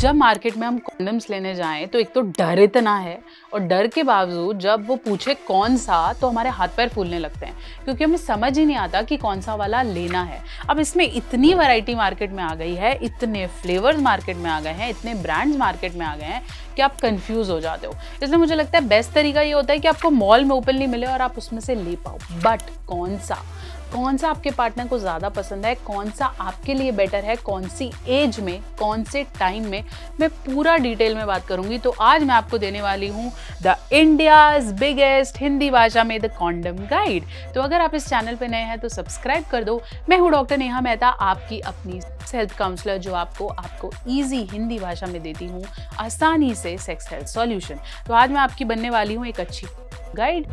जब मार्केट में हम कॉन्डम्स लेने जाएं तो एक तो डर इतना है और डर के बावजूद जब वो पूछे कौन सा तो हमारे हाथ पैर फूलने लगते हैं क्योंकि हमें समझ ही नहीं आता कि कौन सा वाला लेना है अब इसमें इतनी वैरायटी मार्केट में आ गई है इतने फ्लेवर्स मार्केट में आ गए हैं इतने ब्रांड्स मार्केट में आ गए हैं कि आप कन्फ्यूज़ हो जाते हो इसलिए मुझे लगता है बेस्ट तरीका ये होता है कि आपको मॉल में ओपनली मिले और आप उसमें से ले पाओ बट कौन सा कौन सा आपके पार्टनर को ज़्यादा पसंद है कौन सा आपके लिए बेटर है कौन सी एज में कौन से टाइम में मैं पूरा डिटेल में बात करूंगी तो आज मैं आपको देने वाली हूँ द इंडियाज बिगेस्ट हिंदी भाषा में द कॉन्डम गाइड तो अगर आप इस चैनल पर नए हैं तो सब्सक्राइब कर दो मैं हूँ डॉक्टर नेहा मेहता आपकी अपनी सेल्फ काउंसलर जो आपको आपको ईजी हिंदी भाषा में देती हूँ आसानी से सेक्स हेल्थ सॉल्यूशन तो आज मैं आपकी बनने वाली हूँ एक अच्छी गाइड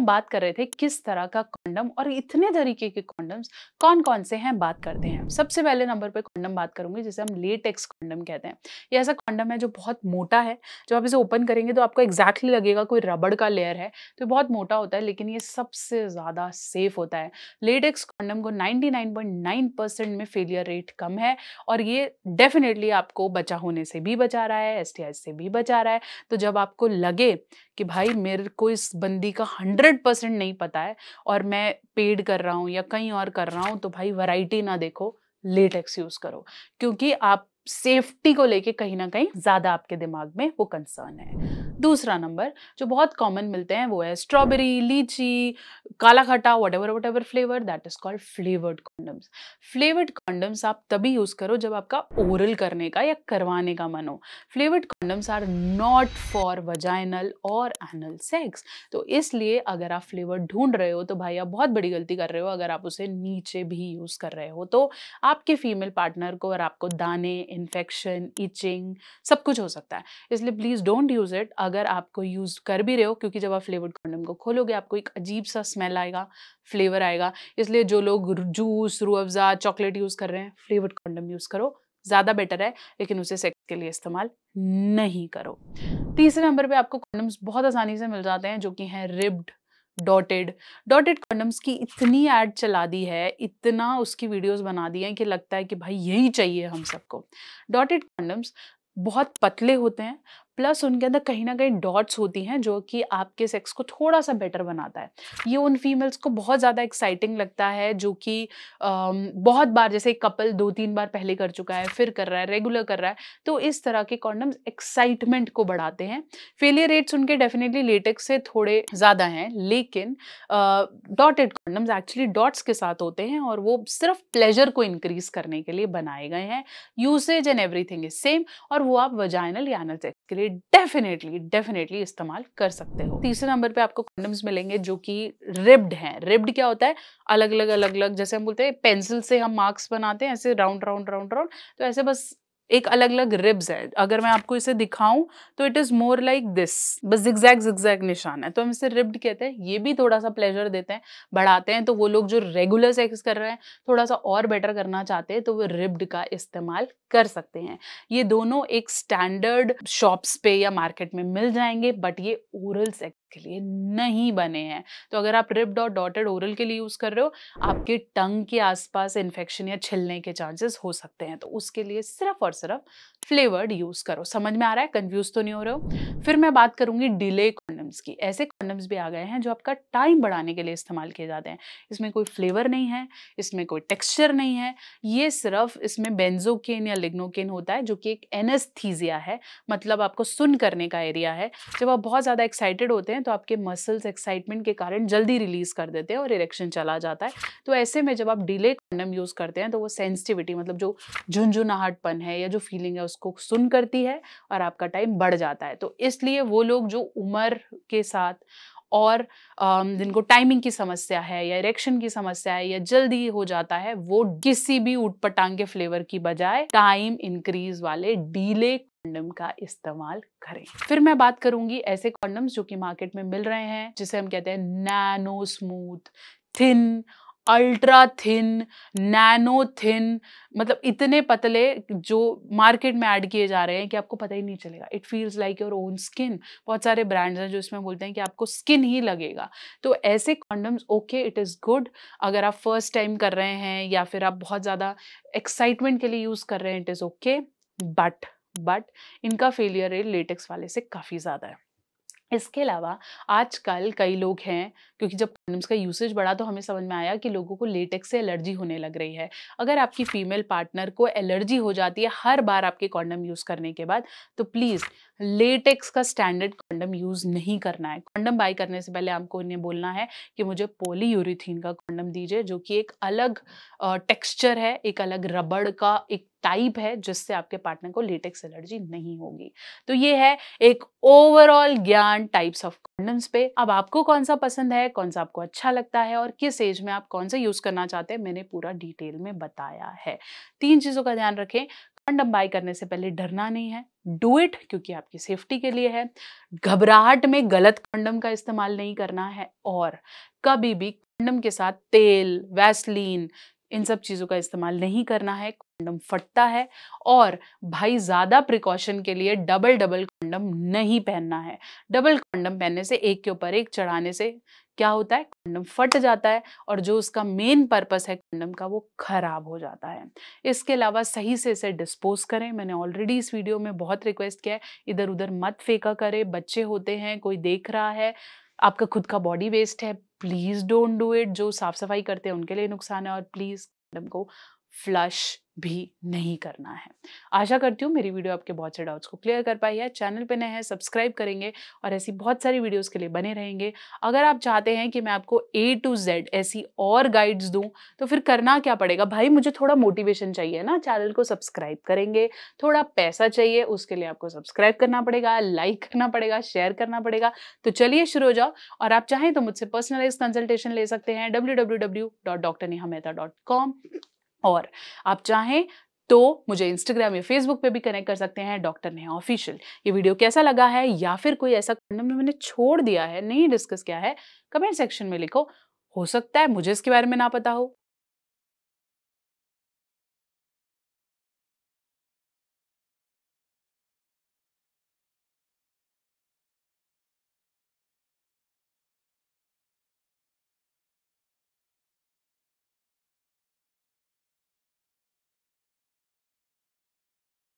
हम बात कर रहे थे किस तरह का कॉन्डम और इतने तरीके के कॉन्डम्स कौन कौन से हैं बात करते हैं सबसे पहले नंबर पे कॉन्डम बात करूंगी जिसे हम लेटेक्स कॉन्डम कहते हैं ये ऐसा कॉन्डम है जो बहुत मोटा है जब आप इसे ओपन करेंगे तो आपको एग्जैक्टली exactly लगेगा कोई रबड़ का लेयर है तो बहुत मोटा होता है लेकिन ये सबसे ज़्यादा सेफ होता है लेटेक्स कॉन्डम को नाइनटी में फेलियर रेट कम है और ये डेफिनेटली आपको बचा होने से भी बचा रहा है एस से भी बचा रहा है तो जब आपको लगे कि भाई मेरे को इस बंदी का हंड्रेड परसेंट नहीं पता है और मैं पेड कर रहा हूँ या कहीं और कर रहा हूँ तो भाई वैरायटी ना देखो लेटेक्स यूज़ करो क्योंकि आप सेफ्टी को लेके कहीं ना कहीं ज़्यादा आपके दिमाग में वो कंसर्न है दूसरा नंबर जो बहुत कॉमन मिलते हैं वो है स्ट्रॉबेरी लीची काला खट्टा whatever whatever flavour that is called flavoured condoms flavoured condoms आप तभी यूज़ करो जब आपका ओरल करने का या करवाने का मन हो flavoured condoms are not for vaginal और एनल सेक्स तो इसलिए अगर आप फ्लेवर ढूंढ रहे हो तो भाई आप बहुत बड़ी गलती कर रहे हो अगर आप उसे नीचे भी यूज़ कर रहे हो तो आपके फीमेल पार्टनर को और आपको दाने इन्फेक्शन इचिंग सब कुछ हो सकता है इसलिए प्लीज़ डोंट यूज़ इट अगर आपको यूज़ कर भी रहे हो क्योंकि जब आप फ्लेवर्ड कॉन्डम को खोलोगे आपको एक अजीब सा स्मेल आएगा फ्लेवर आएगा इसलिए जो लोग जूस रू अफ़ज़ा चॉकलेट यूज़ कर रहे हैं फ्लेवर्ड कॉन्डम यूज़ करो ज़्यादा बेटर है लेकिन उसे सेक्स के लिए इस्तेमाल नहीं करो तीसरे नंबर पर आपको कॉन्डम्स बहुत आसानी से मिल जाते हैं जो कि हैं रिब्ड डॉटेड डॉटेड कॉन्डम्स की इतनी ऐड चला दी है इतना उसकी वीडियोस बना दी हैं कि लगता है कि भाई यही चाहिए हम सबको डॉटेड कॉन्डम्स बहुत पतले होते हैं प्लस उनके अंदर कहीं ना कहीं डॉट्स होती हैं जो कि आपके सेक्स को थोड़ा सा बेटर बनाता है ये उन फीमेल्स को बहुत ज़्यादा एक्साइटिंग लगता है जो कि बहुत बार जैसे कपल दो तीन बार पहले कर चुका है फिर कर रहा है रेगुलर कर रहा है तो इस तरह के कॉन्डम्स एक्साइटमेंट को बढ़ाते हैं फेलियर रेट्स उनके डेफिनेटली लेटेक्स से थोड़े ज़्यादा हैं लेकिन डॉटेड कॉन्डम्स एक्चुअली डॉट्स के साथ होते हैं और वो सिर्फ प्लेजर को इंक्रीज करने के लिए बनाए गए हैं usage and everything is same और वो आप वजाइनल या एनल सेक्स के लिए डेफिनेटली डेफिनेटली इस्तेमाल कर सकते हो तीसरे नंबर पे आपको कंडम्स मिलेंगे जो कि रिब्ड हैं रिब्ड क्या होता है अलग अलग अलग अलग जैसे हम बोलते हैं पेंसिल से हम मार्क्स बनाते हैं ऐसे राउंड राउंड राउंड राउंड तो ऐसे बस एक अलग अलग रिब्स है अगर मैं आपको इसे दिखाऊं तो it is more like this बस जिक्जैक जिक्जैक निशान है तो हम इसे रिब्ड कहते हैं ये भी थोड़ा सा प्लेजर देते हैं बढ़ाते हैं तो वो लोग जो रेगुलर सेक्स कर रहे हैं थोड़ा सा और बेटर करना चाहते हैं तो वो रिब्ड का इस्तेमाल कर सकते हैं ये दोनों एक स्टैंडर्ड शॉप्स पे या मार्केट में मिल जाएंगे बट ये ओरल सेक्स के लिए नहीं बने हैं तो अगर आप रिप्ड और डॉटेड ओरल के लिए यूज़ कर रहे हो आपके टंग के आसपास इन्फेक्शन या छिलने के चांसेस हो सकते हैं तो उसके लिए सिर्फ और सिर्फ फ्लेवर्ड यूज़ करो समझ में आ रहा है कन्फ्यूज़ तो नहीं हो रहे हो फिर मैं बात करूँगी डिले कॉन्डम्स की ऐसे कॉन्डम्स भी आ गए हैं जो आपका टाइम बढ़ाने के लिए इस्तेमाल किए जाते हैं इसमें कोई फ्लेवर नहीं है इसमें कोई टेक्स्चर नहीं है ये सिर्फ इसमें बेंजोकेन या लिग्नोकेन होता है जो कि एक एनेस्थीजिया है मतलब आपको सुन करने का एरिया है जब आप बहुत ज़्यादा एक्साइटेड होते हैं हैं तो आपके मसल्स एक्साइटमेंट के कारण जल्दी रिलीज कर देते हैं और इरेक्शन चला जाता है तो ऐसे में जब आप डिले कंडम यूज़ करते हैं तो वो सेंसिटिविटी मतलब जो झुंझुनाहटपन है या जो फीलिंग है उसको सुन करती है और आपका टाइम बढ़ जाता है तो इसलिए वो लोग जो उम्र के साथ और जिनको टाइमिंग की समस्या है या इरेक्शन की समस्या है या जल्दी हो जाता है वो किसी भी उठपटांग के फ्लेवर की बजाय टाइम इंक्रीज वाले डीले कॉन्डम का इस्तेमाल करें फिर मैं बात करूंगी ऐसे कॉन्डम्स जो कि मार्केट में मिल रहे हैं जिसे हम कहते हैं nano smooth thin ultra thin nano thin मतलब इतने पतले जो मार्केट में ऐड किए जा रहे हैं कि आपको पता ही नहीं चलेगा it feels like your own skin बहुत सारे ब्रांड्स हैं जो इसमें बोलते हैं कि आपको स्किन ही लगेगा तो ऐसे condoms okay it is good अगर आप फर्स्ट टाइम कर रहे हैं या फिर आप बहुत ज़्यादा एक्साइटमेंट के लिए यूज़ कर रहे हैं it is okay but but इनका फेलियर रेट लेटेक्स वाले से काफ़ी ज़्यादा है इसके अलावा आजकल कई लोग हैं क्योंकि जब कंडम्स का यूसेज बढ़ा तो हमें समझ में आया कि लोगों को लेटेक्स से एलर्जी होने लग रही है अगर आपकी फीमेल पार्टनर को एलर्जी हो जाती है हर बार आपके कॉन्डम यूज़ करने के बाद तो प्लीज़ लेटेक्स का स्टैंडर्ड कॉन्डम यूज़ नहीं करना है कॉन्डम बाई करने से पहले आपको इन्हें बोलना है कि मुझे पोली यूरिथीन का कॉन्डम दीजिए जो कि एक अलग टेक्स्चर है एक अलग रबड़ का एक टाइप है जिससे आपके पार्टनर को लेटेक्स एलर्जी नहीं होगी तो ये है एक ओवरऑल ज्ञान टाइप्स ऑफ कंडम्स पे अब आपको कौन सा पसंद है कौन सा आपको अच्छा लगता है और किस एज में आप कौन सा यूज़ करना चाहते हैं मैंने पूरा डिटेल में बताया है तीन चीज़ों का ध्यान रखें कंडम बाय करने से पहले डरना नहीं है डू इट क्योंकि आपकी सेफ्टी के लिए है घबराहट में गलत कंडम का इस्तेमाल नहीं करना है और कभी भी कंडम के साथ तेल वैसलीन इन सब चीज़ों का इस्तेमाल नहीं करना है कंडम फटता है और भाई ज़्यादा प्रिकॉशन के लिए डबल डबल कंडम नहीं पहनना है डबल कंडम पहनने से एक के ऊपर एक चढ़ाने से क्या होता है कंडम फट जाता है और जो उसका मेन पर्पस है कंडम का वो खराब हो जाता है इसके अलावा सही से इसे डिस्पोज करें मैंने ऑलरेडी इस वीडियो में बहुत रिक्वेस्ट किया है इधर उधर मत फेंका करें बच्चे होते हैं कोई देख रहा है आपका खुद का बॉडी वेस्ट है प्लीज़ डोंट डू इट जो साफ़ सफाई करते हैं उनके लिए नुकसान है और प्लीज़ कंडम को फ्लश भी नहीं करना है आशा करती हूँ मेरी वीडियो आपके बहुत से डाउट्स को क्लियर कर पाई है चैनल पर नए हैं सब्सक्राइब करेंगे और ऐसी बहुत सारी वीडियोस के लिए बने रहेंगे अगर आप चाहते हैं कि मैं आपको ए टू जेड ऐसी और गाइड्स दूँ तो फिर करना क्या पड़ेगा भाई मुझे थोड़ा मोटिवेशन चाहिए ना चैनल को सब्सक्राइब करेंगे थोड़ा पैसा चाहिए उसके लिए आपको सब्सक्राइब करना पड़ेगा लाइक करना पड़ेगा शेयर करना पड़ेगा तो चलिए शुरू हो जाओ और आप चाहें तो मुझसे पर्सनलाइज कंसल्टेशन ले सकते हैं डब्ल्यू और आप चाहें तो मुझे इंस्टाग्राम या फेसबुक पे भी कनेक्ट कर सकते हैं डॉक्टर नेहा ऑफिशियल ये वीडियो कैसा लगा है या फिर कोई ऐसा मैंने छोड़ दिया है नहीं डिस्कस किया है कमेंट सेक्शन में लिखो हो सकता है मुझे इसके बारे में ना पता हो